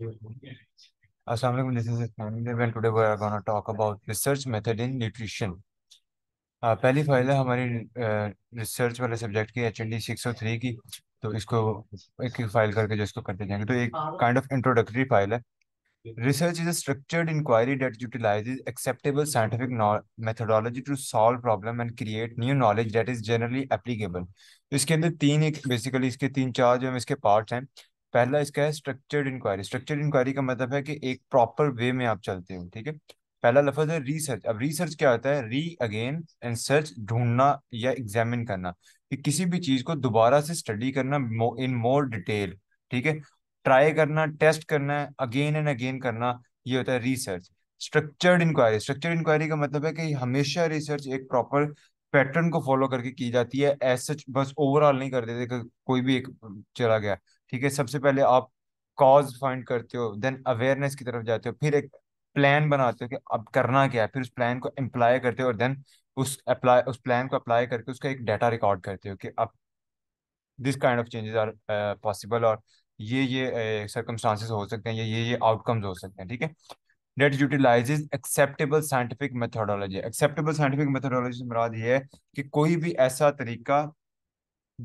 Assalamu alaikum, this is Ismail and today we are going to talk about research method in nutrition. Uh, पहली file है हमारी research वाले subject की H N D six three की तो इसको एक एक फाइल करके जो इसको करते जाएंगे तो एक काइंड ऑफ इंट्रोडक्टरी फाइल है Research is a structured inquiry that utilizes acceptable scientific no methodology to solve problem and create new knowledge that is generally applicable. तो इसके अंदर तीन एक बेसिकली इसके तीन चार जो हम इसके पार्ट्स हैं पहला इसका है स्ट्रक्चर्ड इंक्वायरी स्ट्रक्चर्ड इंक्वायरी का मतलब है कि एक प्रॉपर वे में आप चलते हो ठीक है पहला लफज है रिसर्च अब रिसर्च क्या होता है री अगेन एंड सर्च ढूंढना या एग्जामिन करना कि किसी भी चीज को दोबारा से स्टडी करना इन मोर डिटेल ठीक है ट्राई करना टेस्ट करना अगेन एंड अगेन करना ये होता है research structured inquiry structured inquiry का मतलब है कि हमेशा रिसर्च एक प्रॉपर पैटर्न को फॉलो करके की जाती है एज सच बस ओवरऑल नहीं कर देते कोई भी एक चला गया ठीक है सबसे पहले आप कॉज फाइंड करते हो देन अवेयरनेस की तरफ जाते हो फिर एक प्लान बनाते हो कि अब करना क्या है फिर उस प्लान को अप्लाई करते हो और देन उस अप्लाई उस प्लान को अप्लाई करके उसका एक डाटा रिकॉर्ड करते हो कि अब this kind of changes are possible और ये ये सर्कमस्टांसिस uh, हो सकते हैं ये ये ये आउटकम्स हो सकते हैं ठीक है that utilize acceptable scientific methodology acceptable scientific methodology मुराद ये है कि कोई भी ऐसा तरीका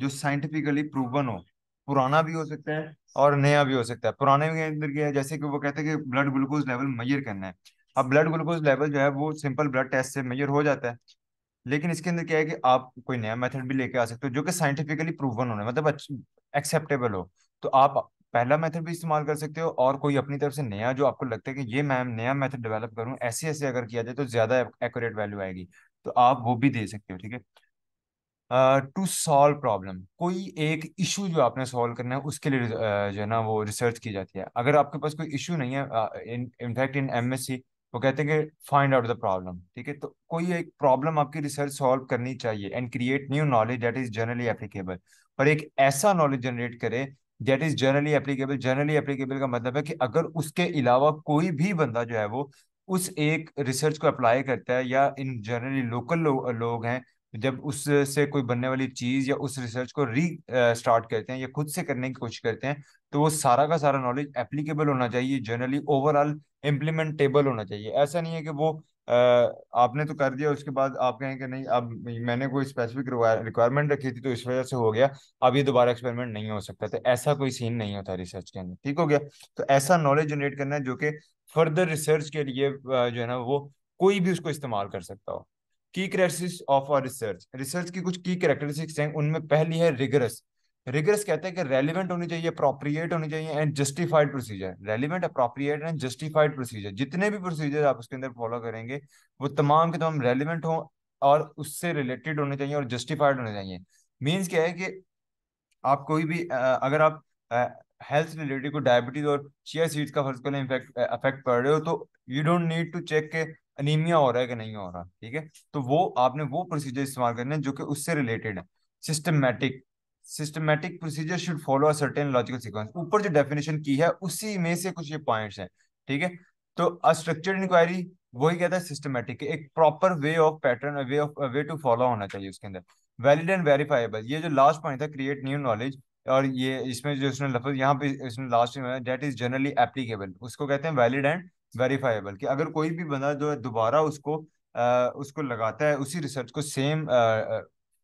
जो साइंटिफिकली प्रूवन हो पुराना भी हो सकता है और नया भी हो सकता है पुराने के अंदर क्या है जैसे कि वो कहते हैं कि ब्लड ग्लूकोज लेवल मेजर करना है अब ब्लड ग्लूकोज लेवल जो है वो सिंपल ब्लड टेस्ट से मेजर हो जाता है लेकिन इसके अंदर क्या है कि आप कोई नया मेथड भी लेके आ सकते हो जो कि साइंटिफिकली प्रूवन होना मतलब एक्सेप्टेबल हो तो आप पहला मेथड भी इस्तेमाल कर सकते हो और कोई अपनी तरफ से नया जो आपको लगता है कि ये मैम नया मेथड डेवलप करूँ ऐसे ऐसे अगर किया जाए तो ज्यादा एक्यूरेट वैल्यू आएगी तो आप वो भी दे सकते हो ठीक है टू सॉल्व प्रॉब्लम कोई एक इशू जो आपने सॉल्व करना है उसके लिए जो है ना वो रिसर्च की जाती है अगर आपके पास कोई इशू नहीं है in fact in M S C वो कहते हैं कि फाइंड आउट द प्रॉब्लम ठीक है तो कोई एक प्रॉब्लम आपकी रिसर्च सॉल्व करनी चाहिए and create new knowledge that is generally applicable पर एक ऐसा नॉलेज जनरेट करे that is generally applicable generally applicable का मतलब है कि अगर उसके अलावा कोई भी बंदा जो है वो उस एक रिसर्च को अप्लाई करता है या इन जनरली लोकल लो, लोग हैं जब उससे कोई बनने वाली चीज या उस रिसर्च को री स्टार्ट करते हैं या खुद से करने की कोशिश करते हैं तो वो सारा का सारा नॉलेज एप्लीकेबल होना चाहिए जनरली ओवरऑल इम्प्लीमेंटेबल होना चाहिए ऐसा नहीं है कि वो आपने तो कर दिया उसके बाद आप कहें कि नहीं अब मैंने कोई स्पेसिफिक रिक्वायरमेंट रखी थी तो इस वजह से हो गया अब ये दोबारा एक्सपेरिमेंट नहीं हो सकता तो ऐसा कोई सीन नहीं होता रिसर्च के अंदर ठीक हो गया तो ऐसा नॉलेज जनरेट करना है जो कि फर्दर रिसर्च के लिए जो है ना वो कोई भी उसको इस्तेमाल कर सकता हो की characteristics of our research research की कुछ की करेक्टरिस्टिक्स हैं उनमें पहली है रिगरस रिगरस कहते हैं कि रेलिवेंट होनी चाहिए अप्रोप्रिएट होनी चाहिए and justified procedure relevant appropriate and justified procedure जितने भी प्रोसीजर आप उसके अंदर फॉलो करेंगे वो तमाम के तमाम रेलिवेंट हों और उससे रिलेटेड होने चाहिए और जस्टिफाइड होने चाहिए मीन्स क्या है कि आप कोई भी अगर आप हेल्थ रिलेटेड को डायबिटीज और चिया सीड्स का फर्ज करें इफेक्ट अफेक्ट पड़ रहे हो तो you don't need to check के अनिमिया हो रहा है कि नहीं हो रहा ठीक है तो वो आपने वो प्रोसीजर इस्तेमाल करने जो कि उससे रिलेटेड है systematic systematic procedure should follow a certain logical sequence ऊपर जो डेफिनेशन की है उसी में से कुछ ये पॉइंट्स हैं ठीक है तो अस्ट्रक्चर्ड इंक्वायरी वही कहता है सिस्टमेटिक एक proper way of pattern way of way to follow होना चाहिए उसके अंदर वैलिड एंड वेरीफाइबल ये जो लास्ट पॉइंट था क्रिएट न्यू नॉलेज और ये इसमें जो इसने लफ्ज यहाँ पे इसने लास्ट में डेट इज जनरली एप्लीकेबल उसको कहते हैं वैलिड एंड वेरीफाइबल कि अगर कोई भी बंदा जो है दोबारा उसको आ, उसको लगाता है उसी रिसर्च को सेम आ,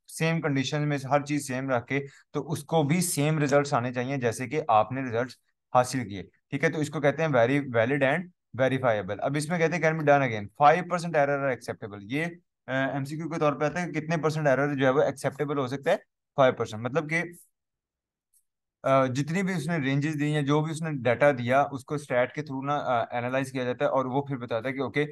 सेम कंडीशन में हर चीज सेम रख के तो उसको भी सेम रिजल्ट्स आने चाहिए जैसे कि आपने रिजल्ट्स हासिल किए ठीक है तो इसको कहते हैं वेरी वैलिड एंड वेरीफाइबल अब इसमें कहते हैं can be done again five percent error acceptable ये एमसीक्यू के तौर पर आता है कि कितने परसेंट एरर जो है वो एक्सेप्टेबल हो सकता है फाइव परसेंट मतलब कि जितनी भी उसने रेंजेस दी हैं जो भी उसने डाटा दिया उसको स्टैट के थ्रू ना एनालाइज किया जाता है और वो फिर बताता है कि ओके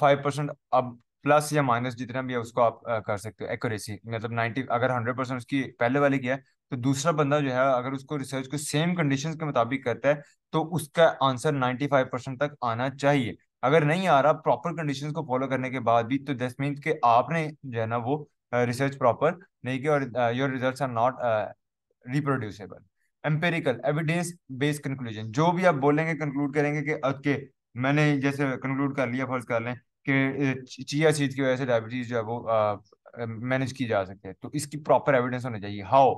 फाइव परसेंट अब प्लस या माइनस जितना भी है उसको आप आ, कर सकते हो एक्यूरेसी मतलब नाइन्टी अगर हंड्रेड परसेंट उसकी पहले वाली की है तो दूसरा बंदा जो है अगर उसको रिसर्च को सेम कंडीशन के मुताबिक करता है तो उसका आंसर नाइन्टी फाइव परसेंट तक आना चाहिए अगर नहीं आ रहा प्रॉपर कंडीशन को फॉलो करने के बाद भी तो दस मीन्स कि आपने जो है ना वो रिसर्च प्रॉपर नहीं किया और your result are not reproducible empirical evidence based conclusion जो भी आप बोलेंगे कंक्लूड करेंगे कि ओके मैंने जैसे कंक्लूड कर लिया फर्ज कर लें कि चिया सीज की वजह से डायबिटीज जो है वो मैनेज की जा सकती है तो इसकी प्रॉपर एविडेंस होनी चाहिए हाउ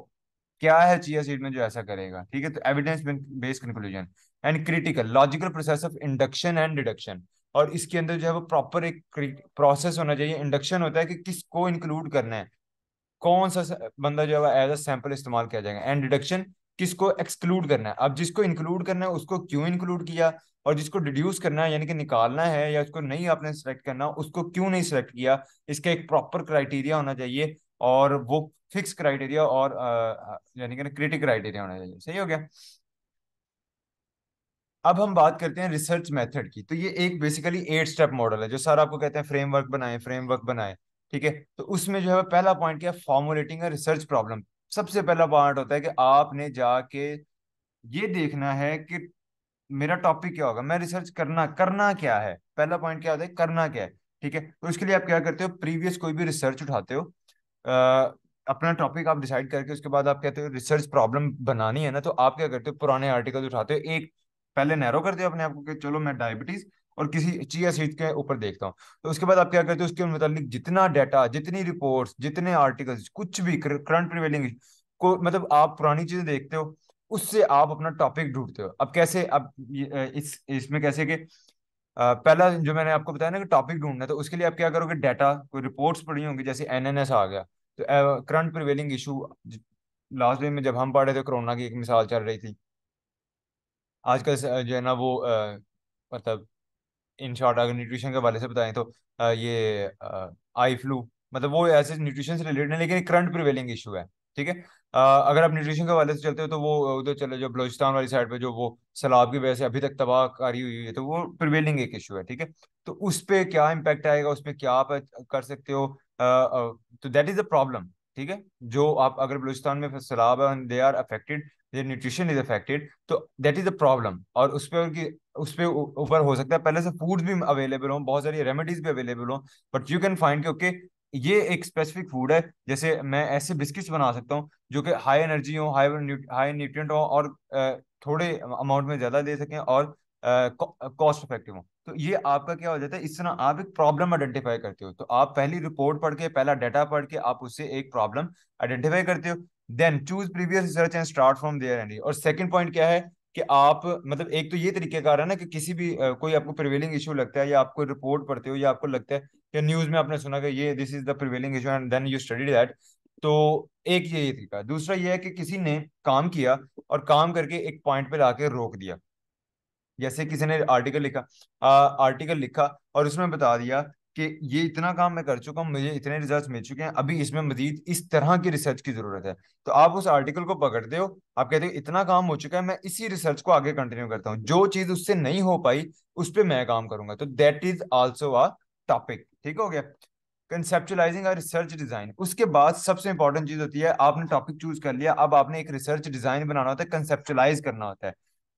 क्या है चिया सीड में जो ऐसा करेगा ठीक है तो evidence based conclusion and critical logical process of induction and deduction और इसके अंदर जो है वो प्रॉपर एक प्रोसेस होना चाहिए इंडक्शन होता है कि किसको इंक्लूड करना है कौन सा बंदा जो है एज अ सैंपल इस्तेमाल किया जाएगा एंड डिडक्शन किसको एक्सक्लूड करना है अब जिसको इंक्लूड करना है उसको क्यों इंक्लूड किया और जिसको डिड्यूस करना है यानी कि निकालना है या उसको नहीं आपने सेलेक्ट करना उसको क्यों नहीं सिलेक्ट किया इसका एक प्रॉपर क्राइटेरिया होना चाहिए और वो फिक्स क्राइटेरिया और यानी कि क्रिटिक क्राइटेरिया होना चाहिए सही हो गया अब हम बात करते हैं रिसर्च मेथड की तो ये एक बेसिकली एट स्टेप मॉडल है जो सर आपको कहते हैं फ्रेमवर्क बनाए फ्रेमवर्क बनाए ठीक है तो उसमें जो है पहला पॉइंट क्या फॉर्मुलेटिंग रिसर्च प्रॉब्लम सबसे पहला पॉइंट होता है कि आपने जाके ये देखना है कि मेरा टॉपिक क्या होगा मैं रिसर्च करना करना क्या है पहला पॉइंट क्या होता है करना क्या है ठीक है तो इसके लिए आप क्या करते हो प्रीवियस कोई भी रिसर्च उठाते हो आ, अपना टॉपिक आप डिसाइड करके उसके बाद आप कहते हो रिसर्च प्रॉब्लम बनानी है ना तो आप क्या करते हो पुराने आर्टिकल उठाते हो एक पहले नैरो करते हो अपने आप को कि चलो मैं डायबिटीज और किसी चिया सीट के ऊपर देखता हूँ तो उसके बाद आप क्या करते हो उसके मतलब जितना डाटा जितनी रिपोर्ट्स जितने आर्टिकल्स कुछ भी करंट प्रिवेलिंग को मतलब आप पुरानी चीजें देखते हो उससे आप अपना टॉपिक ढूंढते हो अब कैसे अब इस इसमें कैसे कि पहला जो मैंने आपको बताया ना कि टॉपिक ढूंढना तो उसके लिए आप क्या करोगे डाटा कोई रिपोर्ट्स पढ़ी होंगी जैसे एनएनएस आ गया तो current prevailing issue last day में जब हम पढ़ रहे थे कोरोना की एक मिसाल चल रही थी आजकल जो है ना वो मतलब इन शॉर्ट अगर न्यूट्रिशन के वाले से बताएं तो आ, ये आई फ्लू मतलब वो ऐसे न्यूट्रिशन से रिलेटेड है लेकिन करंट प्रिवेलिंग इशू है ठीक है अगर आप न्यूट्रिशन के वाले से चलते हो तो वो उधर चले जो बलोचिस्तान वाली साइड पे जो वो सैलाब की वजह से अभी तक तबाह तबाहकारी हुई है तो वो प्रिवेलिंग एक इशू है ठीक है तो उस पर क्या इम्पैक्ट आएगा उस पर क्या आप कर सकते हो तो दैट इज अ प्रॉब्लम ठीक है जो आप अगर बलोचिस्तान में सैलाब they are affected their nutrition is affected तो दैट इज अ प्रॉब्लम और उस पर उस पर ऊपर हो सकता है पहले से फूड भी अवेलेबल हो बहुत सारी रेमेडीज भी अवेलेबल हो but you can find okay ये एक स्पेसिफिक फूड है जैसे मैं ऐसे बिस्किट्स बना सकता हूँ जो कि हाई एनर्जी हो हाई हाई न्यूट्रिएंट हो और थोड़े अमाउंट में ज़्यादा दे सकें और कॉस्ट इफेक्टिव हो तो ये आपका क्या हो जाता है इस तरह आप एक प्रॉब्लम आइडेंटिफाई करते हो तो आप पहली रिपोर्ट पढ़ के पहला डाटा पढ़ के आप उससे एक प्रॉब्लम आइडेंटिफाई करते हो then choose previous research and start from there and और सेकंड पॉइंट क्या है कि आप मतलब एक तो ये तरीके का रहा है ना कि किसी भी कोई आपको प्रिवेलिंग इशू लगता है या आपको रिपोर्ट पढ़ते हो या आपको लगता है कि न्यूज में आपने सुना कि ये this is the prevailing issue and then you study that तो एक ये, ये तरीका दूसरा ये है कि किसी ने काम किया और काम करके एक पॉइंट पे लाके रोक दिया जैसे किसी ने आर्टिकल लिखा आ, आर्टिकल लिखा और उसमें बता दिया कि ये इतना काम मैं कर चुका हूँ मुझे इतने रिजल्ट मिल चुके हैं अभी इसमें मजीद इस तरह की रिसर्च की जरूरत है तो आप उस आर्टिकल को पकड़ते हो आप कहते हो इतना काम हो चुका है मैं इसी रिसर्च को आगे कंटिन्यू करता हूँ जो चीज उससे नहीं हो पाई उस पर मैं काम करूंगा तो that is also a topic ठीक हो गया कंसेप्चुलाइजिंग और रिसर्च डिजाइन उसके बाद सबसे इंपॉर्टेंट चीज होती है आपने टॉपिक चूज कर लिया अब आपने एक रिसर्च डिजाइन बनाना होता है कंसेप्चुलाइज करना होता है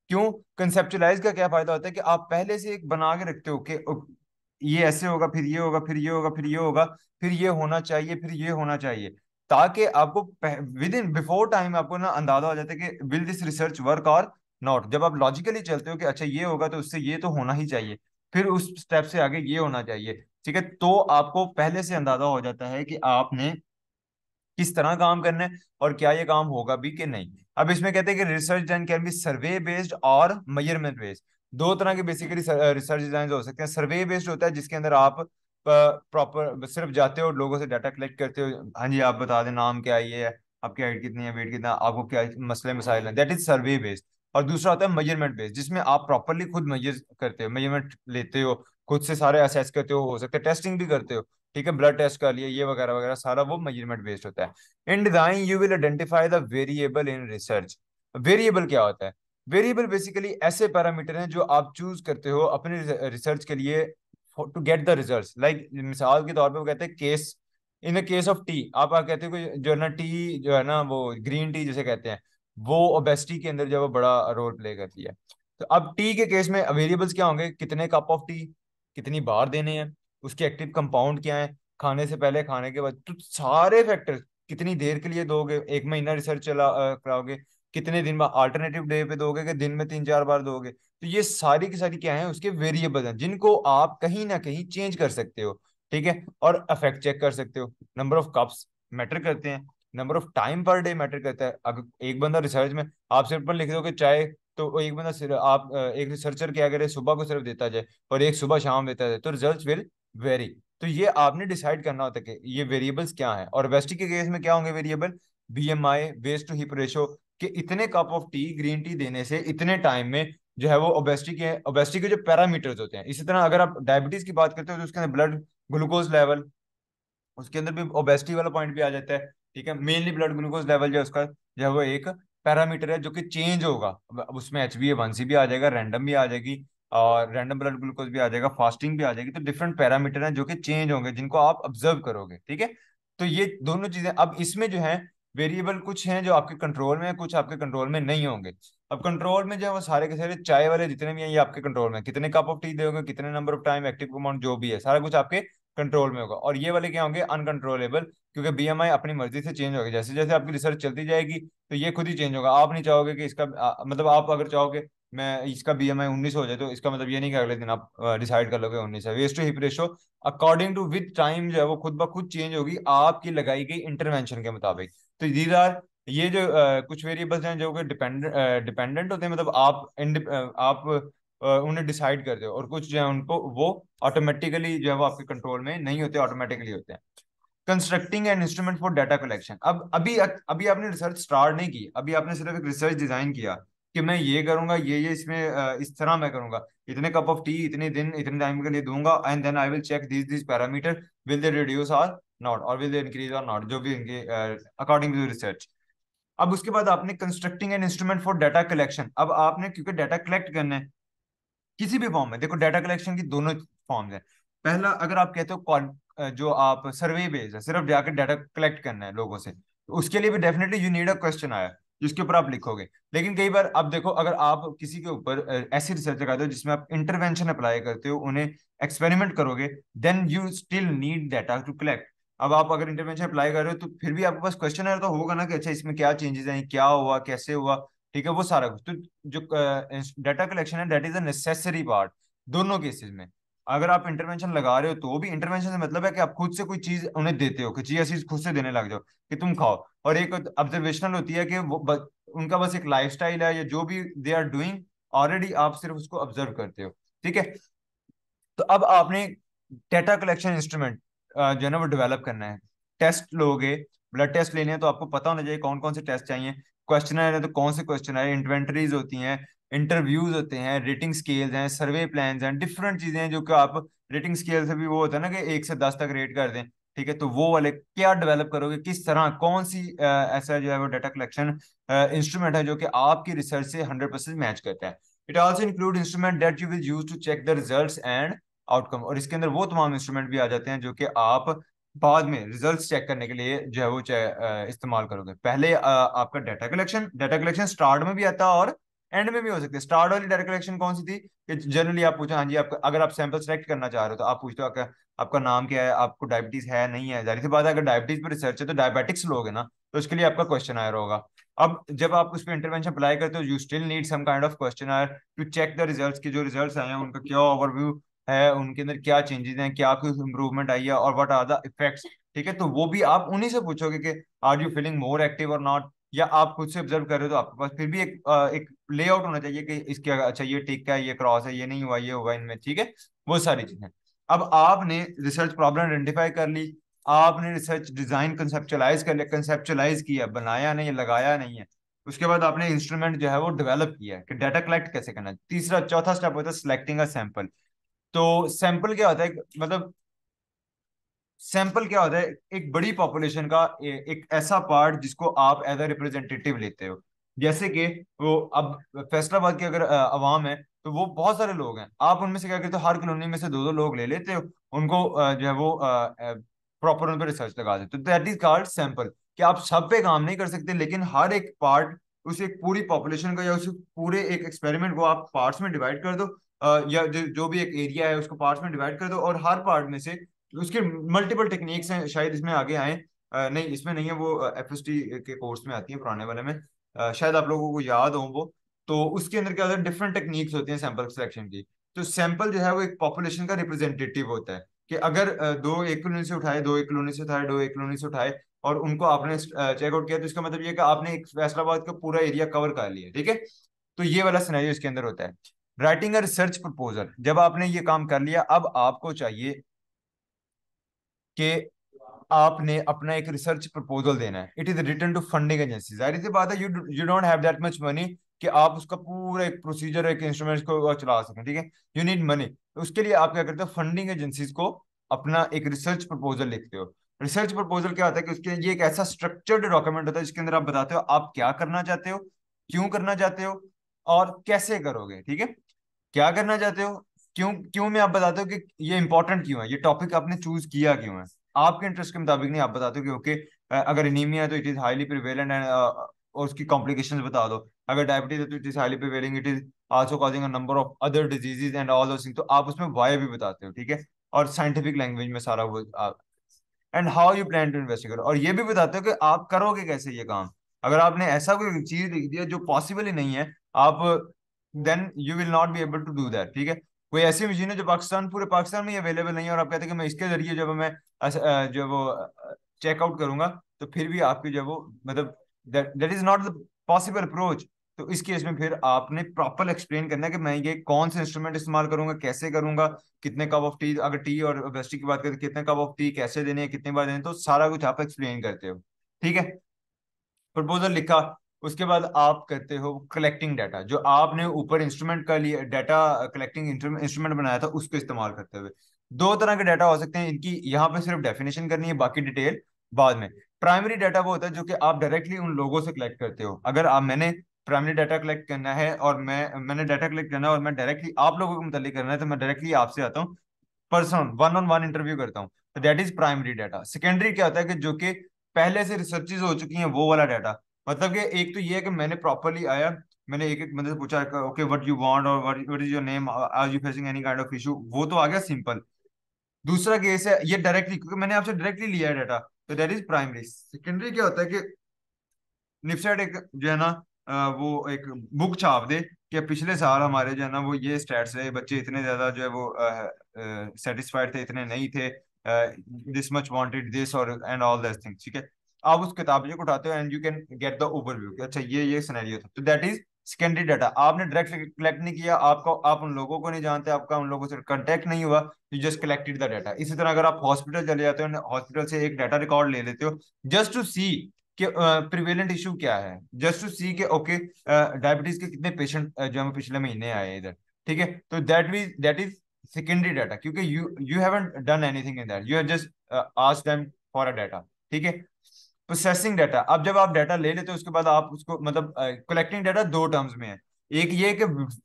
क्यों कंसेप्चुलाइज का क्या फायदा होता है कि आप पहले से एक बना के रखते हो कि ये ऐसे होगा फिर ये होगा फिर ये होगा फिर ये होगा फिर ये होना चाहिए फिर ये होना चाहिए ताकि आपको विद इन बिफोर टाइम आपको ना अंदाजा हो जाता है कि विल दिस रिसर्च वर्क और नॉट जब आप लॉजिकली चलते हो कि अच्छा ये होगा तो उससे ये तो होना ही चाहिए फिर उस स्टेप से आगे ये होना चाहिए ठीक है तो आपको पहले से अंदाजा हो जाता है कि आपने किस तरह काम करना है और क्या ये काम होगा भी कि नहीं अब इसमें कहते हैं कि research done can be survey based और मेजरमेंट बेस्ड दो तरह के बेसिकली रिसर्च डिजाइन हो सकते हैं सर्वे बेस्ड होता है जिसके अंदर आप प्रॉपर सिर्फ जाते हो लोगों से डाटा कलेक्ट करते हो हाँ जी आप बता दें नाम क्या ये है आपकी हाइट कितनी है वेट कितना आपको क्या मसले मसाइल हैं दैट इज सर्वे बेस्ड और दूसरा होता है मेजरमेंट बेस्ड जिसमें आप प्रॉपरली खुद मेजर करते हो मेजरमेंट लेते हो खुद से सारे असेस करते हो हो सकता है टेस्टिंग भी करते हो ठीक है ब्लड टेस्ट कर लिए ये वगैरह वगैरह सारा वो मेजरमेंट बेस्ड होता है in design you will identify the variable in research variable क्या होता है वेरिएबल बेसिकली ऐसे पैरामीटर हैं जो आप चूज करते हो अपने रिसर्च के लिए to get the result like मिसाल के तौर पर वो कहते हैं case in the case of tea आप कहते हो जो है ना टी जो है ना वो ग्रीन टी जिसे कहते हैं वो ओबेसिटी के अंदर जो है बड़ा रोल प्ले करती है तो अब टी के केस में वेरिएबल्स क्या होंगे कितने कप ऑफ टी कितनी बार देने हैं उसके एक्टिव कंपाउंड क्या है खाने से पहले खाने के बाद तो सारे फैक्टर्स कितनी देर के लिए दोगे एक महीना रिसर्च चला कराओगे कितने दिन बाद अल्टरनेटिव डे पे दोगे कि दिन में तीन चार बार दोगे तो ये सारी की सारी क्या है उसके वेरिएबल हैं जिनको आप कहीं ना कहीं चेंज कर सकते हो ठीक है और अफेक्ट चेक कर सकते हो नंबर ऑफ कप्स मैटर करते हैं number of time per day matter करता है अगर एक बंदा रिसर्च में आप सिर्फ पर लिख दो कि चाय तो एक बंदा आप एक रिसर्चर क्या करे सुबह को सिर्फ देता जाए और एक सुबह शाम देता जाए तो रिजल्ट विल वेरी तो ये आपने डिसाइड करना होता है कि ये वेरिएबल्स क्या है और वेस्टी के केस में क्या होंगे variable B M I waist to hip ratio कि इतने cup of tea green tea देने से इतने टाइम में जो है वो ओबेस्टी के ओबेस्टी के जो पैरामीटर्स होते हैं इसी तरह अगर आप डायबिटीज की बात करते हो तो उसके अंदर ब्लड ग्लूकोज लेवल उसके अंदर भी ओबेस्टी वाला पॉइंट भी आ जाता है ठीक है मेनली ब्लड ग्लूकोज लेवल जो है उसका जो है वो एक पैरामीटर है जो कि चेंज होगा अब उसमें H B A one C भी आ जाएगा रैंडम भी आ जाएगी और रैंडम ब्लड ग्लूकोज भी आ जाएगा फास्टिंग भी आ जाएगी तो डिफरेंट पैरामीटर हैं जो कि चेंज होंगे जिनको आप ऑब्जर्व करोगे ठीक है तो ये दोनों चीजें अब इसमें जो है वेरिएबल कुछ हैं जो आपके कंट्रोल में है कुछ आपके कंट्रोल में नहीं होंगे अब कंट्रोल में जो है वो सारे के सारे चाय वाले जितने भी हैं ये आपके कंट्रोल में कितने कप ऑफ टी दोगे कितने number of time active amount जो भी है सारा कुछ आपके कंट्रोल में होगा और ये वाले क्या होंगे अनकंट्रोलेबल क्योंकि बीएमआई अपनी मर्जी से चेंज होगा जैसे जैसे आपकी रिसर्च चलती जाएगी तो ये खुद ही चेंज होगा आप नहीं चाहोगे कि इसका आ, मतलब आप अगर चाहोगे मैं इसका बी एम आई उन्नीस हो जाए तो इसका मतलब ये नहीं कि अगले दिन आप डिसाइड कर लोगे उन्नीस है waist to hip ratio according to with time जो है वो खुद ब खुद चेंज होगी आपकी लगाई गई इंटरवेंशन के मुताबिक तो दीज आर ये जो आ, कुछ वेरिएबल्स हैं जो कि डिपेंडेंट डिपेंडेंट होते हैं मतलब आप इंड आप उन्हें डिसाइड करते हो और कुछ जो है उनको वो ऑटोमेटिकली जो है वो आपके कंट्रोल में नहीं होते ऑटोमेटिकली होते हैं constructing an instrument for data collection अब अभी अभी आपने रिसर्च स्टार्ट नहीं की अभी आपने सिर्फ एक रिसर्च डिजाइन किया कि मैं ये करूंगा ये ये इसमें इस तरह मैं करूंगा इतने कप ऑफ टी इतने दिन इतने टाइम के लिए दूंगा and then I will check this this parameter will they reduce or not और विल इंक्रीज और नॉट जो भी अकॉर्डिंग टू रिसर्च अब उसके बाद आपने constructing an instrument for data collection अब आपने क्योंकि डाटा कलेक्ट करना है किसी भी फॉर्म में देखो डाटा कलेक्शन की दोनों फॉर्म है पहला अगर आप कहते हो जो आप सर्वे बेस्ड है सिर्फ जाकर डाटा कलेक्ट करना है लोगों से तो उसके लिए भी definitely you need a question आया जिसके ऊपर आप लिखोगे लेकिन कई बार आप देखो अगर आप किसी के ऊपर ऐसी रिसर्च लगाते हो जिसमें आप इंटरवेंशन अप्लाई करते हो उन्हें एक्सपेरिमेंट करोगे then you still need data to collect अब आप अगर इंटरवेंशन अप्लाई कर रहे हो तो फिर भी आपके पास क्वेश्चन तो होगा ना कि अच्छा इसमें क्या चेंजेस हैं क्या हुआ कैसे हुआ ठीक है वो सारा कुछ तो जो डाटा कलेक्शन है डेट इज अनेसेसरी पार्ट दोनों केसेस में अगर आप इंटरवेंशन लगा रहे हो तो भी इंटरवेंशन से मतलब है कि आप खुद से कोई चीज उन्हें देते हो कि जी चीज खुद से देने लग जाओ कि तुम खाओ और एक ऑब्जर्वेशनल होती है कि वो ब, उनका बस एक लाइफ है या जो भी दे आर डूइंग ऑलरेडी आप सिर्फ उसको ऑब्जर्व करते हो ठीक है तो अब आपने डेटा कलेक्शन इंस्ट्रूमेंट जो है ना वो डेवलप करना है टेस्ट लोगे ब्लड टेस्ट लेने हैं तो आपको पता होना चाहिए कौन कौन से टेस्ट चाहिए क्वेश्चन है तो कौन से क्वेश्चन है इन्वेंट्रीज होती हैं इंटरव्यूज होते हैं रेटिंग स्केल्स हैं सर्वे प्लान हैं डिफरेंट चीजें हैं जो कि आप रेटिंग स्केल से भी वो होता है ना कि एक से दस तक रेट कर दें ठीक है तो वो वाले क्या डेवलप करोगे किस तरह कौन सी आ, ऐसा जो है वो डाटा कलेक्शन इंस्ट्रूमेंट है जो कि आपकी रिसर्च से हंड्रेड परसेंट मैच करता है it also include instrument that you will use to check the result and outcome और इसके अंदर वो तमाम इंस्ट्रूमेंट भी आ जाते हैं जो कि आप बाद में रिजल्ट चेक करने के लिए जो है वो इस्तेमाल करोगे पहले आपका data collection data collection start में भी आता है और एंड में भी हो सकते हैं स्टार्ट वाली डाटा कलेक्शन कौन सी थी कि जनरली आप पूछो हाँ जी आपका अगर आप सैंपल सेलेक्ट करना चाह रहे हो तो आप पूछते हो आपका आपका नाम क्या है आपको डायबिटीज है नहीं है जाहिर सी बात है अगर डायबिटीज पर रिसर्च है तो डायबिटिक्स लोग है ना तो उसके लिए आपका क्वेश्चन आयर होगा अब जब आप उस पर इंटरवेंशन अप्लाई करते हो you still need some kind of questionnaire to check the result के जो रिजल्ट आए हैं उनका क्या ओवरव्यू है उनके अंदर क्या चेंजेस हैं क्या कुछ इम्प्रूवमेंट आई है और वट आर द इफेक्ट्स ठीक है तो वो भी आप उन्हीं से पूछोगे कि are you feeling more active और नॉट या आप खुद से ऑब्जर्व कर रहे हो तो आपके पास फिर भी एक एक लेआउट होना चाहिए कि इसके अच्छा ये टिक है ये क्रॉस है ये नहीं हुआ ये हुआ इनमें ठीक है वो सारी चीजें अब आपने रिसर्च प्रॉब्लम आइडेंटिफाई कर ली आपने रिसर्च डिजाइन कंसेप्चुलाइज कर लिया कंसेप्चुलाइज किया बनाया नहीं लगाया नहीं है उसके बाद आपने इंस्ट्रूमेंट जो है वो डेवलप किया कि डाटा कलेक्ट कैसे करना है तीसरा चौथा स्टेप होता है सिलेक्टिंग अ सैंपल तो सैंपल क्या होता है मतलब सैंपल क्या होता है एक बड़ी पॉपुलेशन का ए, एक ऐसा पार्ट जिसको आप एज अ रिप्रेजेंटेटिव लेते हो जैसे कि वो अब फैसलाबाद की अगर आवाम है तो वो बहुत सारे लोग हैं आप उनमें से क्या करते हो हर कॉलोनी में से दो दो लोग ले लेते हो उनको जो है वो प्रॉपर उन पर रिसर्च लगा देते हो दैट इज कॉल्ड सैंपल कि आप सब पे काम नहीं कर सकते लेकिन हर एक पार्ट उस एक पूरी पॉपुलेशन का या उस पूरे एक एक्सपेरिमेंट को आप पार्ट्स में डिवाइड कर दो या जो जो भी एक एरिया है उसको पार्ट्स में डिवाइड कर दो और हर पार्ट में से उसके मल्टीपल टेक्निक्स हैं शायद इसमें आगे आए नहीं इसमें नहीं है वो एफ के कोर्स में आती है पुराने वाले में शायद आप लोगों को याद हो वो तो उसके अंदर क्या होता है डिफरेंट टेक्निक्स होती हैं सैंपल सिलेक्शन की तो सैंपल जो है वो एक पॉपुलेशन का रिप्रेजेंटेटिव होता है कि अगर दो एक कॉलोनी से उठाए दो एक कॉलोनी से उठाए दो एक कॉलोनी से उठाए और उनको आपने चेकआउट किया तो इसका मतलब ये कि आपने एक फैसलाबाद का पूरा एरिया कवर कर लिया ठीक है तो ये वाला सिनेरियो इसके अंदर होता है राइटिंग अ रिसर्च प्रपोजल जब आपने ये काम कर लिया अब आपको चाहिए कि आपने अपना एक रिसर्च प्रपोजल देना है it is written to funding agency जाहिर सी बात है you you don't have that much money कि आप उसका पूरा एक प्रोसीजर एक इंस्ट्रूमेंट को चला सकें ठीक है यू नीड मनी उसके लिए आप क्या करते हो फंडिंग एजेंसीज को अपना एक रिसर्च प्रपोजल लिखते हो रिसर्च प्रपोजल क्या होता है कि उसके ये एक ऐसा स्ट्रक्चर्ड डॉक्यूमेंट होता है जिसके अंदर आप बताते हो आप क्या करना चाहते हो क्यों करना चाहते हो और कैसे करोगे ठीक है क्या करना चाहते हो क्यों क्यों मैं आप बताते हो कि ये इंपॉर्टेंट क्यों है ये टॉपिक आपने चूज किया क्यों है आपके इंटरेस्ट के मुताबिक नहीं आप बताते हो कि ओके अगर एनीमिया है तो it is highly prevalent and और उसकी कॉम्प्लिकेशन बता दो अगर डायबिटीज है तो it is highly prevailing it is also causing a number of other diseases and all those तो आप उसमें वाई भी बताते हो ठीक है और साइंटिफिक लैंग्वेज में सारा वो and how you plan to investigate और ये भी बताते हो कि आप करोगे कैसे ये काम अगर आपने ऐसा कोई चीज लिख दिया जो पॉसिबल ही नहीं है आप then you will not be able to do that ठीक है कोई ऐसी मशीन है जो पाकिस्तान पूरे पाकिस्तान में अवेलेबल नहीं है और आप कहते हैं कि मैं इसके जरिए जब मैं जो वो चेकआउट करूंगा तो फिर भी आपकी जो वो मतलब that is not the possible approach तो इस केस में फिर आपने प्रॉपर एक्सप्लेन करना है कि मैं ये कौन से इंस्ट्रूमेंट इस्तेमाल करूंगा कैसे करूंगा कितने कप ऑफ टी अगर टी और वेस्टी की बात करें तो कितने कप ऑफ टी कैसे देने कितने बार देने तो सारा कुछ आप एक्सप्लेन करते हो ठीक है प्रपोजल लिखा उसके बाद आप कहते हो कलेक्टिंग डाटा जो आपने ऊपर इंस्ट्रूमेंट का लिया डाटा कलेक्टिंग इंस्ट्रूमेंट बनाया था उसको इस्तेमाल करते हुए दो तरह के डाटा हो सकते हैं इनकी यहाँ पे सिर्फ डेफिनेशन करनी है बाकी डिटेल बाद में प्राइमरी डाटा वो होता है जो कि आप डायरेक्टली उन लोगों से कलेक्ट करते हो अगर आप मैंने प्राइमरी डाटा कलेक्ट करना है और मैं मैंने डाटा कलेक्ट करना है और मैं डायरेक्टली आप लोगों के मुतलिक करना है तो मैं डायरेक्टली आपसे आता हूँ person one on one interview करता हूँ तो that is primary data secondary क्या होता है कि जो कि पहले से रिसर्चेज हो चुकी हैं वो वाला डाटा मतलब कि एक तो ये है कि मैंने प्रॉपरली आया मैंने एक एक बंदे से पूछा ओके व्हाट यू वांट और what is your name are you facing any kind of issue वो तो आ गया सिंपल दूसरा केस है ये डायरेक्टली क्योंकि मैंने आपसे डायरेक्टली लिया है डाटा तो दैट इज प्राइमरी सेकेंडरी क्या होता है कि निपसेट एक जो है ना वो एक बुक छाप दे कि पिछले साल हमारे जो है ना वो ये स्टैट्स है बच्चे इतने ज्यादा जो है वो सेटिस्फाइड थे इतने नहीं थे दिस मच वांटेड दिस और एंड ऑल दिस थिंग्स ठीक है आप उस किताब को उठाते हो and you can get the overview अच्छा ये ये सिनेरियो था तो दैट इज सेकेंडरी डाटा आपने डायरेक्ट कलेक्ट नहीं किया आपको आप उन लोगों को नहीं जानते आपका उन लोगों से कॉन्टेक्ट नहीं हुआ you just collected the data इसी तरह अगर आप हॉस्पिटल चले जाते हो हॉस्पिटल से एक डाटा रिकॉर्ड ले लेते हो जस्ट टू सी कि प्रिवेलेंट uh, इशू क्या है जस्ट टू सी के ओके डायबिटीज के कितने पेशेंट uh, जो हमें पिछले महीने आए इधर ठीक है तो दैट वीज दैट इज सेकेंडरी डाटा क्योंकि you you haven't done anything in that you have just ask them for a data ठीक है प्रोसेसिंग डाटा अब जब आप डाटा ले लेते हो उसके बाद आप उसको मतलब कलेक्टिंग डाटा दो टर्म्स में है एक ये कि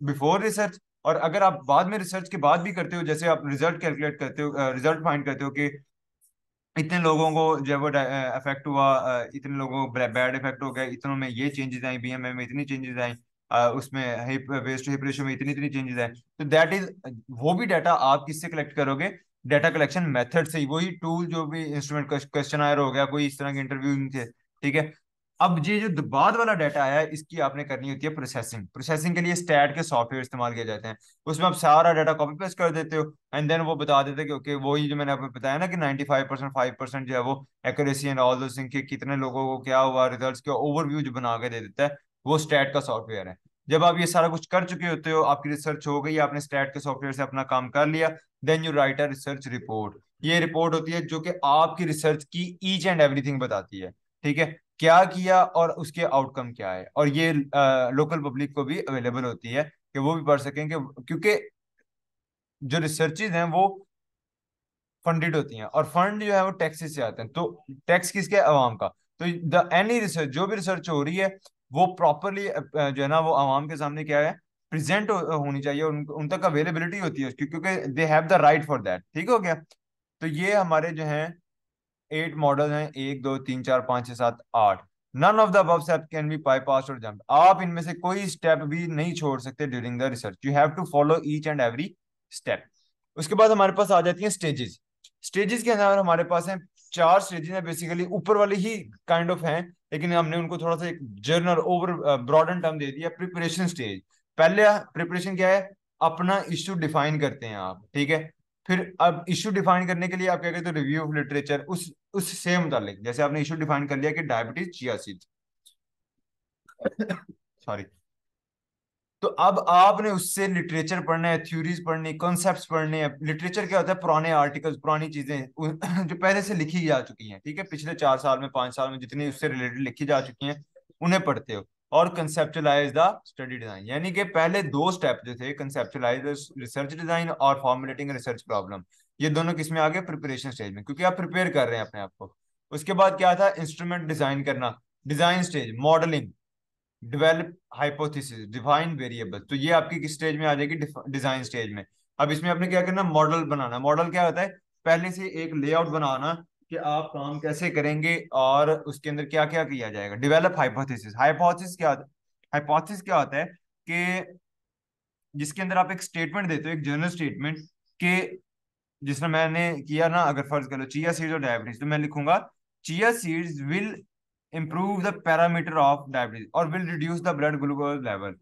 बिफोर रिसर्च और अगर आप बाद में रिसर्च के बाद भी करते हो जैसे आप रिजल्ट कैलकुलेट करते हो रिजल्ट फाइंड करते हो कि इतने लोगों को जो वो इफेक्ट हुआ इतने लोगों को बैड इफेक्ट हो गया इतनों में ये चेंजेस आई बी में इतनी चेंजेस आई उसमें हिप वेस्ट हिप रेशो में इतनी इतनी चेंजेस आए तो दैट इज वो भी डाटा आप किससे कलेक्ट करोगे डेटा कलेक्शन मेथड से वही टूल जो भी इंस्ट्रूमेंट क्वेश्चन आयर हो गया कोई इस तरह के इंटरव्यू थे ठीक है अब ये जो बाद वाला डाटा आया है इसकी आपने करनी होती है प्रोसेसिंग प्रोसेसिंग के लिए स्टैट के सॉफ्टवेयर इस्तेमाल किए जाते हैं उसमें आप सारा डाटा कॉपी पेस्ट कर देते हो एंड देन वो बता देते हैं कि ओके वही जो मैंने आपको बताया ना कि 95 परसेंट फाइव परसेंट जो है वो एक्यूरेसी एंड ऑल दो कितने लोगों को क्या हुआ रिजल्ट के ओवरव्यू जो बना के दे देता है वो स्टैट का सॉफ्टवेयर है जब आप ये सारा कुछ कर चुके होते हो आपकी रिसर्च हो गई आपने स्टैट के सॉफ्टवेयर से अपना काम कर लिया then you write a research report ये रिपोर्ट होती है जो कि आपकी रिसर्च की ईच एंड एवरीथिंग बताती है ठीक है क्या किया और उसके आउटकम क्या है और ये लोकल पब्लिक को भी अवेलेबल होती है कि वो भी पढ़ सकें क्योंकि जो रिसर्चेज हैं वो फंडेड होती हैं और फंड जो है वो टैक्सेस से आते हैं तो टैक्स किसके अवाम का तो द एनी रिसर्च जो भी रिसर्च हो रही है वो प्रॉपरली जो है ना वो आवाम के सामने क्या है प्रेजेंट हो, होनी चाहिए उन, उन तक अवेलेबिलिटी होती है उसकी क्योंकि they have the right for that ठीक हो गया तो ये हमारे जो हैं एट मॉडल हैं एक दो तीन चार पाँच छः सात आठ नन ऑफ द अब स्टेप कैन बी बाईपास और जंप आप इनमें से कोई स्टेप भी नहीं छोड़ सकते during the research you have to follow each and every step उसके बाद हमारे पास आ जाती हैं स्टेजेस स्टेजेस के अंदर हमारे पास हैं चार स्टेजेस हैं बेसिकली ऊपर वाली ही काइंड ऑफ हैं लेकिन हमने उनको थोड़ा सा एक जर्नल ओवर ब्रॉडन टर्म दे दिया प्रिपरेशन स्टेज पहले प्रिपरेशन क्या है अपना इश्यू डिफाइन करते हैं आप ठीक है फिर अब इश्यू डिफाइन करने के लिए आप क्या कहते हो रिव्यू ऑफ लिटरेचर उस सेम मुतालिक जैसे आपने इश्यू डिफाइन कर लिया कि डायबिटीज चिया सॉरी तो अब आपने उससे लिटरेचर पढ़ना है थ्योरीज पढ़नी कॉन्सेप्ट पढ़ने हैं लिटरेचर क्या होता है पुराने आर्टिकल्स पुरानी चीजें जो पहले से लिखी जा चुकी हैं ठीक है पिछले चार साल में पांच साल में जितनी उससे रिलेटेड लिखी जा चुकी हैं उन्हें पढ़ते हो और कंसेप्चुलाइज द स्टडी डिजाइन यानी कि पहले दो स्टेप जो थे कंसेप्चुलाइज रिसर्च डिजाइन और फॉर्मुलेटिंग रिसर्च प्रॉब्लम ये दोनों किसमें आ गए प्रिपरेशन स्टेज में क्योंकि आप प्रिपेयर कर रहे हैं अपने आप को उसके बाद क्या था इंस्ट्रूमेंट डिजाइन करना design stage modelling develop hypothesis define variable तो ये आपकी किस स्टेज में आ जाएगी डिजाइन स्टेज में अब इसमें आपने क्या करना मॉडल बनाना मॉडल क्या होता है पहले से एक लेआउट बनाना कि आप काम कैसे करेंगे और उसके अंदर क्या क्या किया जाएगा डिवेलप हाइपोथिस हाइपोथिस क्या होता है क्या होता है कि जिसके अंदर आप एक स्टेटमेंट देते हो एक जर्नल स्टेटमेंट के जिसने मैंने किया ना अगर फर्ज कर लो चिया सीड्स और डायबिटीज तो मैं लिखूंगा chia seeds will improve the parameter of diabetes और will reduce the blood glucose level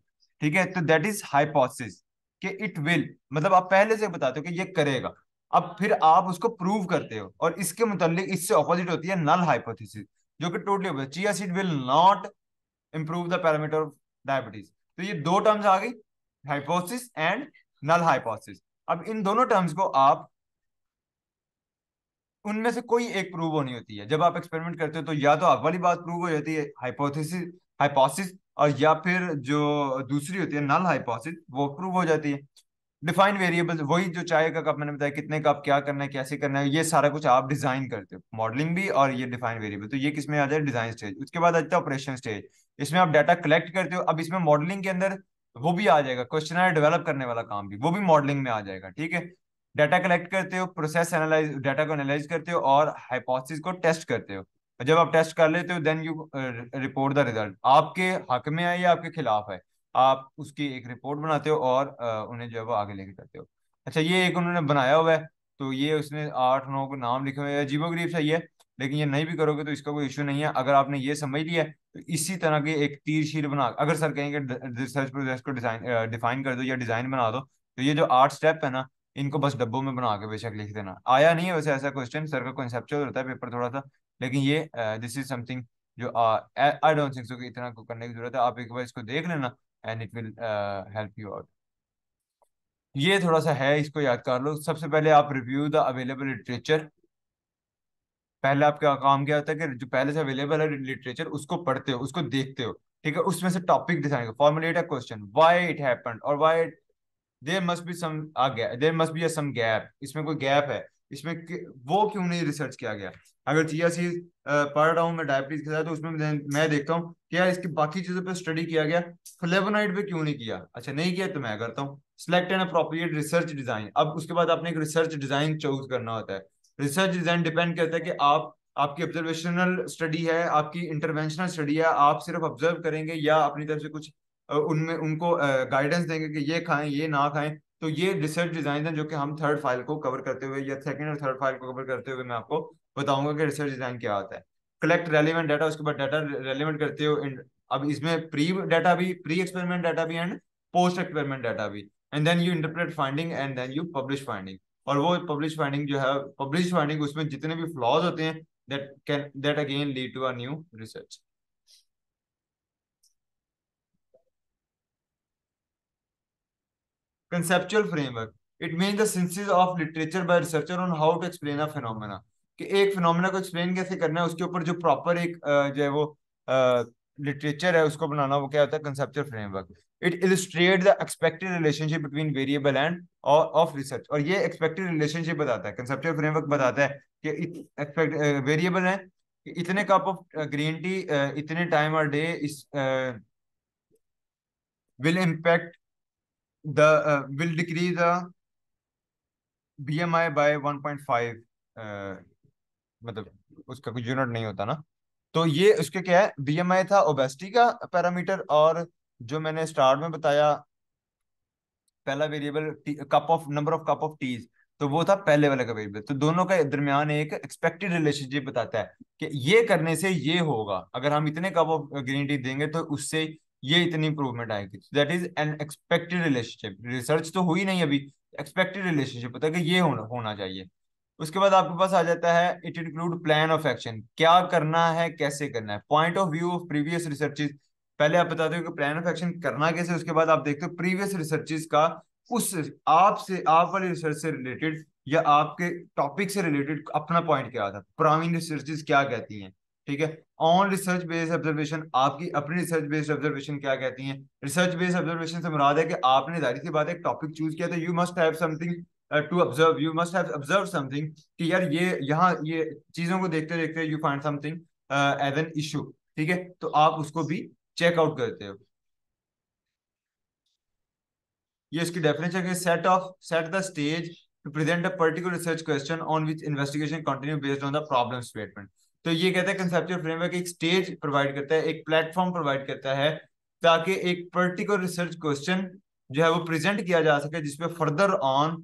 ठीक है तो दैट इज हाइपोथेसिस कि इट विल मतलब आप पहले से बताते हो कि ये करेगा अब फिर आप उसको प्रूव करते हो और इसके मुतालिक इससे ऑपोजिट होती है नल हाइपोथेसिस जो कि totally opposite chia seed will not improve the parameter of diabetes तो ये दो टर्म्स आ गई हाइपोथेसिस एंड नल हाइपोथेसिस अब इन दोनों टर्म्स को आप उनमें से कोई एक प्रूव होनी होती है जब आप एक्सपेरिमेंट करते हो तो या तो आप वाली बात प्रूव हो जाती है हाइपोथेसिस हाइपोसिस और या फिर जो दूसरी होती है नल हाइपोसिस वो प्रूव हो जाती है डिफाइन वेरिएबल्स वही जो चाय का कप मैंने बताया कितने कप क्या करना है कैसे करना है ये सारा कुछ आप डिजाइन करते हो मॉडलिंग भी और ये डिफाइंड वेरिएबल तो ये किसमें आ जाए डिजाइन स्टेज उसके बाद आ जाता है ऑपरेशन स्टेज इसमें आप डाटा कलेक्ट करते हो अब इसमें मॉडलिंग के अंदर वो भी आ जाएगा क्वेश्चन डेवलप करने वाला काम भी वो भी मॉडलिंग में आ जाएगा ठीक है डाटा कलेक्ट करते हो प्रोसेस एनालाइज डाटा को एनालाइज करते हो और हाइपोथेसिस को टेस्ट करते हो जब आप टेस्ट कर लेते हो then you report the result आपके हक में है या आपके खिलाफ है आप उसकी एक रिपोर्ट बनाते हो और uh, उन्हें जो है वो आगे लेके जाते हो अच्छा ये एक उन्होंने बनाया हुआ है तो ये उसने आठ नौ को नाम लिखे हुए हैं अजीबो गरीब सही है लेकिन ये नहीं भी करोगे तो इसका कोई इश्यू नहीं है अगर आपने ये समझ लिया तो इसी तरह की एक तीर शीर बना अगर सर कहेंगे रिसर्च प्रोजेक्ट को डिजाइन डिफाइन uh, कर दो या डिजाइन बना दो तो ये जो आठ स्टेप है ना इनको बस डब्बों में बना के बेशक लिख देना आया नहीं है वैसे ऐसा क्वेश्चन सर का कॉन्सेप्चुअल होता है पेपर थोड़ा सा लेकिन ये दिस इज समथिंग जो आई डोंट थिंक सो कि इतना को करने की जरूरत है आप एक बार इसको देख लेना and it will help you out ये थोड़ा सा है इसको याद कर लो सबसे पहले आप रिव्यू द अवेलेबल लिटरेचर पहले आपका काम क्या होता है कि जो पहले से अवेलेबल है लिटरेचर उसको पढ़ते हो उसको देखते हो ठीक है उसमें से topic decide formulate a question why it happened और why it there must be some must be some gap इसमें कोई गैप है इसमें वो क्यों नहीं रिसर्च किया गया अगर चिया सी पढ़ रहा हूँ मैं डायबिटीज के साथ तो उसमें मैं देखता हूँ कि यार इसकी बाकी चीजों पे स्टडी किया गया फ्लेवोनाइड पे क्यों नहीं किया अच्छा नहीं किया तो मैं करता हूँ select and appropriate research design अब उसके बाद आपने एक रिसर्च डिजाइन चूज करना होता है रिसर्च डिजाइन डिपेंड करता है कि आप आपकी ऑब्जर्वेशनल स्टडी है आपकी इंटरवेंशनल स्टडी है आप सिर्फ ऑब्जर्व करेंगे या अपनी तरफ से कुछ उनमें उनको गाइडेंस देंगे कि ये खाएं ये ना खाएं तो ये रिसर्च डिजाइन है जो कि हम थर्ड फाइल को कवर करते हुए या सेकंड और थर्ड फाइल को कवर करते हुए मैं आपको बताऊंगा कि रिसर्च डिजाइन क्या होता है कलेक्ट रेलिवेंट डाटा उसके बाद डाटा रेलिवेंट करते हो अब इसमें प्री डाटा भी प्री एक्सपेरिमेंट डाटा भी एंड पोस्ट एक्सपेरिमेंट डाटा भी and then you interpret finding and then you publish finding और वो पब्लिश फाइंडिंग जो है पब्लिश फाइंडिंग उसमें जितने भी फ्लॉज होते हैं that can that again lead to a new research conceptual framework it mean synthesis of literature literature researcher on how to explain a a कि एक फिनोमेना को एक्सप्लेन कैसे करना है उसके ऊपर जो प्रॉपर एक जो है वो लिटरेचर है उसको बनाना वो क्या होता है conceptual framework it illustrate the expected relationship between variable and of research और ये एक्सपेक्टेड रिलेशनशिप बताता है कंसेप्चुअल फ्रेमवर्क बताता है कि वेरिएबल uh, है कि इतने कप ऑफ ग्रीन टी इतने टाइम और डे इस will impact the uh, will decrease the BMI by 1.5 uh, मतलब उसका कुछ यूनिट नहीं होता ना तो ये उसके क्या है बीएमआई था ओबेसिटी का पैरामीटर और जो मैंने स्टार्ट में बताया पहला variable cup of number of cup of teas तो वो था पहले वाले का वेरिएबल तो दोनों का दरमियान एक एक्सपेक्टेड रिलेशनशिप बताता है कि ये करने से ये होगा अगर हम इतने कप ऑफ ग्रीन टी देंगे तो उससे ये इतनी इंप्रूवमेंट आएगी that is an expected relationship research तो हुई नहीं अभी एक्सपेक्टेड रिलेशनशिप होता है कि ये होना होना चाहिए उसके बाद आपके पास आ जाता है it include plan of action क्या करना है कैसे करना है point of view of previous researches पहले आप बताते हो कि प्लान ऑफ एक्शन करना कैसे उसके बाद आप देखते हो प्रीवियस रिसर्चेज का उस आपसे आप वाले रिसर्च से रिलेटेड या आपके टॉपिक से रिलेटेड अपना पॉइंट क्या था प्रावीण रिसर्चेज क्या कहती हैं ठीक है ऑन रिसर्च बेस्ड ऑब्जर्वेशन आपकी अपनी रिसर्च बेस्ड ऑब्जर्वेशन क्या कहती है रिसर्च बेस्ड ऑब्जर्वेशन से मुराद है कि आपने जाहिर सी बात एक टॉपिक चूज किया था you must have something to observe you must have observe something कि यार ये यहाँ ये चीजों को देखते देखते you find something as an issue ठीक है तो आप उसको भी चेकआउट करते हो ये इसकी डेफिनेशन है set of set the stage to present a particular research question on which investigation continue based on the problem statement तो ये कहता है कंसेप्चुअल फ्रेमवर्क एक स्टेज प्रोवाइड करता है एक प्लेटफॉर्म प्रोवाइड करता है ताकि एक पर्टिकुलर रिसर्च क्वेश्चन जो है वो प्रेजेंट किया जा सके जिसपे फर्दर ऑन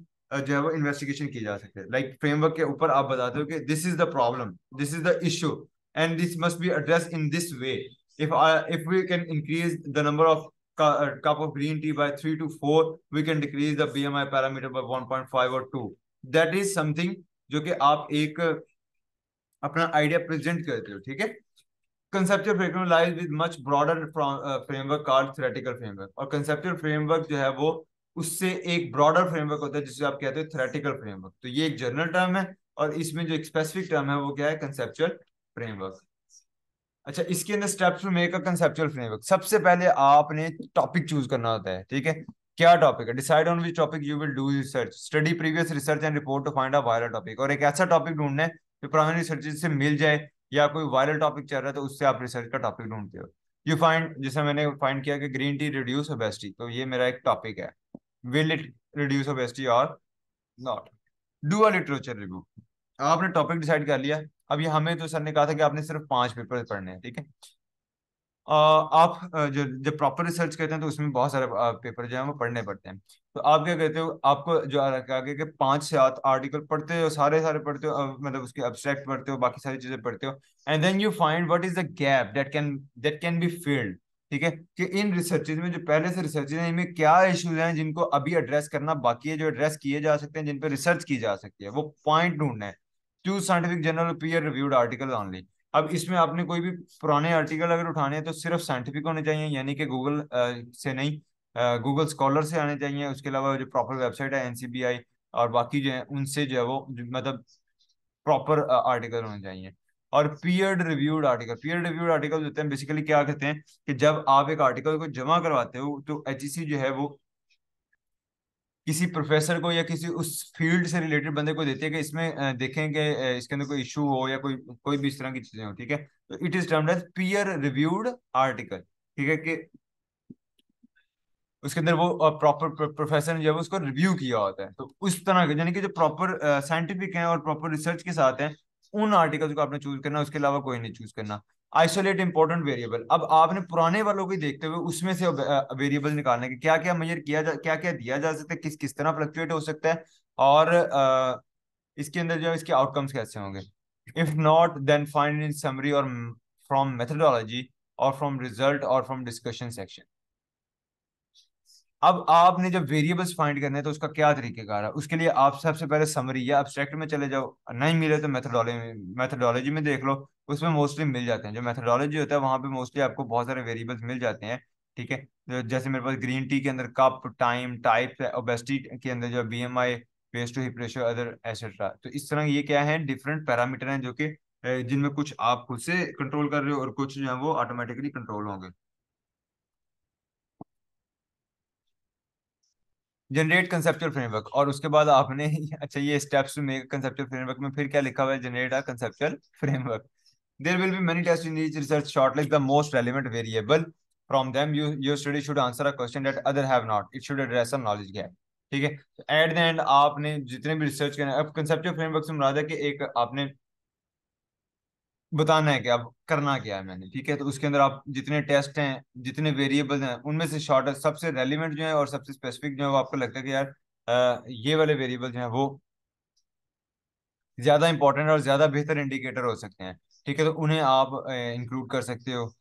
जो है वो इन्वेस्टिगेशन की जा सके लाइक like फ्रेमवर्क के ऊपर आप बताते हो कि this is the problem this is the issue and this must be address in this way if uh, if we can increase the number of cu uh, cup of green tea by 3 to 4 we am decrease the bmi parameter by 1.5 or 2 that is something जो कि आप एक अपना idea present करते हो ठीक है conceptual framework lies with much broader framework called theoretical framework और कंसेप्चुअल फ्रेमवर्क जो है वो उससे एक ब्रॉडर फ्रेमवर्क होता है जिसे आप कहते हो थ्रेटिकल फ्रेमवर्क तो ये एक जनरल टर्म है और इसमें जो एक स्पेसिफिक टर्म है वो क्या है कंसेप्चुअल फ्रेमवर्क अच्छा इसके अंदर steps to make a conceptual framework सबसे पहले आपने टॉपिक चूज करना होता है ठीक है क्या टॉपिक है decide on which topic you will do research study previous research and report to find a viral topic और एक ऐसा टॉपिक ढूंढना है जो प्राइमरी रिसर्च से मिल जाए या कोई वायरल टॉपिक चल रहा है तो उससे आप रिसर्च का टॉपिक ढूंढते हो यू फाइंड जैसे मैंने फाइंड किया कि ग्रीन टी रिड्यूस ओबेसिटी तो ये मेरा एक टॉपिक है विल इट रिड्यूस ओबेसिटी और not do a literature review आपने टॉपिक डिसाइड कर लिया अब ये हमें तो सर ने कहा था कि आपने सिर्फ पांच पेपर पढ़ने हैं ठीक है आप जो जब प्रॉपर रिसर्च करते हैं तो उसमें बहुत सारे पेपर जो है वो पढ़ने पड़ते हैं तो आप क्या कहते हो आपको जो आगे के पांच से आठ आर्टिकल पढ़ते हो सारे सारे पढ़ते हो मतलब उसके एब्सट्रैक्ट पढ़ते हो बाकी सारी चीजें पढ़ते हो and then you find what is the gap that can that can be filled ठीक है कि इन रिसर्चेज में जो पहले से रिसर्चेज हैं इनमें क्या इश्यूज हैं जिनको अभी एड्रेस करना बाकी है जो एड्रेस किए जा सकते हैं जिन पर रिसर्च की जा सकती है वो पॉइंट ढूंढना है to scientific journal peer reviewed article only अब इसमें आपने कोई भी पुराने आर्टिकल अगर उठाने हैं तो सिर्फ साइंटिफिक होने चाहिए यानी कि गूगल से नहीं गूगल स्कॉलर से आने चाहिए उसके अलावा जो प्रॉपर वेबसाइट है एनसीबीआई और बाकी जो है उनसे जो है वो मतलब प्रॉपर आर्टिकल होने चाहिए और peer reviewed article peer reviewed article होते हैं बेसिकली क्या कहते हैं कि जब आप एक आर्टिकल को जमा करवाते हो तो एच e जो है वो किसी प्रोफेसर को या किसी उस फील्ड से रिलेटेड बंदे को देते हैं कि इसमें देखें कि इसके अंदर कोई इशू हो या कोई कोई भी इस तरह की चीजें हो ठीक है तो it is termed as peer reviewed article ठीक है कि उसके अंदर वो प्रॉपर प्रोफेसर ने जो है उसको रिव्यू किया होता है तो उस तरह के यानी कि जो प्रॉपर साइंटिफिक है और प्रॉपर रिसर्च के साथ है उन आर्टिकल्स को आपने चूज करना उसके अलावा कोई नहीं चूज करना आइसोलेट इंपॉर्टेंट वेरिएबल अब आपने पुराने वालों को देखते हुए उसमें से वेरिएबल निकालने के क्या क्या मेजर किया जा क्या क्या दिया जा सकता है किस किस तरह फ्लक्चुएट हो सकता है और uh, इसके अंदर जो है इसके आउटकम्स कैसे होंगे if not then find in summary और फ्रॉम मेथडोलॉजी और फ्रॉम रिजल्ट और फ्रॉम डिस्कशन सेक्शन अब आपने जब वेरिएबल्स फाइंड करने हैं तो उसका क्या तरीकेकार है उसके लिए आप सबसे पहले समरी या एब्स्ट्रैक्ट में चले जाओ नहीं मिले तो मेथडोलॉजी मेथडोलॉजी में देख लो उसमें मोस्टली मिल जाते हैं जो मेथडोलॉजी होता है वहाँ पे मोस्टली आपको बहुत सारे वेरिएबल्स मिल जाते हैं ठीक है जैसे मेरे पास ग्रीन टी के अंदर कप टाइम टाइप ओबेस्टी के अंदर जो B M I waist to hip ratio other et cetera तो इस तरह ये क्या है डिफरेंट पैरामीटर हैं जो कि जिनमें कुछ आप खुद से कंट्रोल कर रहे हो और कुछ जो है वो ऑटोमेटिकली कंट्रोल होंगे जनरेट कंसेप्चुअल फ्रेमवर्क और उसके बाद आपने अच्छा ये स्टेप्स में कंसेप्चुअल फ्रेमवर्क में फिर क्या लिखा हुआ है generate a conceptual framework There will be many tests in each research shortlist. The most relevant variable from them, you your study should answer a question that other have not. It should address a knowledge gap. ठीक है at the end आपने जितने भी research करना अब conceptual framework से मुराद है कि एक आपने बताना है कि अब करना क्या है मैंने ठीक है तो उसके अंदर आप जितने टेस्ट हैं जितने वेरिएबल हैं उनमें से शॉर्ट सबसे रेलिवेंट जो है और सबसे स्पेसिफिक जो है वो आपको लगता है कि यार आ, ये वाले वेरिएबल जो है वो ज़्यादा इंपॉर्टेंट और ज़्यादा बेहतर इंडिकेटर हो सकते हैं ठीक है तो उन्हें आप इंक्लूड कर सकते हो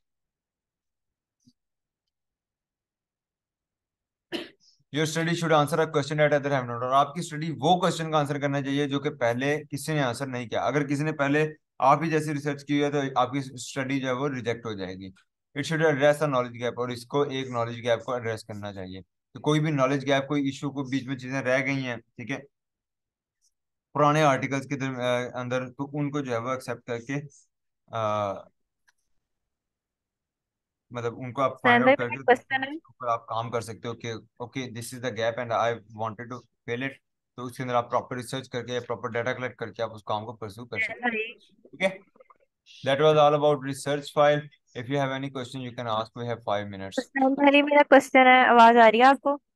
your study should answer a question at other have not और आपकी स्टडी वो क्वेश्चन का आंसर करना चाहिए जो कि पहले किसी ने आंसर नहीं किया अगर किसी ने पहले आप ही जैसी रिसर्च की है तो आपकी स्टडी जो है वो रिजेक्ट हो जाएगी it should address a knowledge gap और इसको एक नॉलेज गैप को एड्रेस करना चाहिए तो कोई भी नॉलेज गैप कोई इशू को बीच में चीजें रह गई हैं ठीक है पुराने आर्टिकल्स के अंदर तो उनको जो है वो एक्सेप्ट करके आ, मतलब उनको आप फाइंड आउट करके ऊपर आप काम कर सकते हो कि okay this is the gap and I wanted to fill it तो उसके अंदर आप प्रॉपर रिसर्च करके प्रॉपर डाटा कलेक्ट करके आप उस काम को परस्यू कर सकते हो ठीक तो है that was all about research file if you have any question you can ask we have 5 minutes मेरा क्वेश्चन है आवाज आ रही है आपको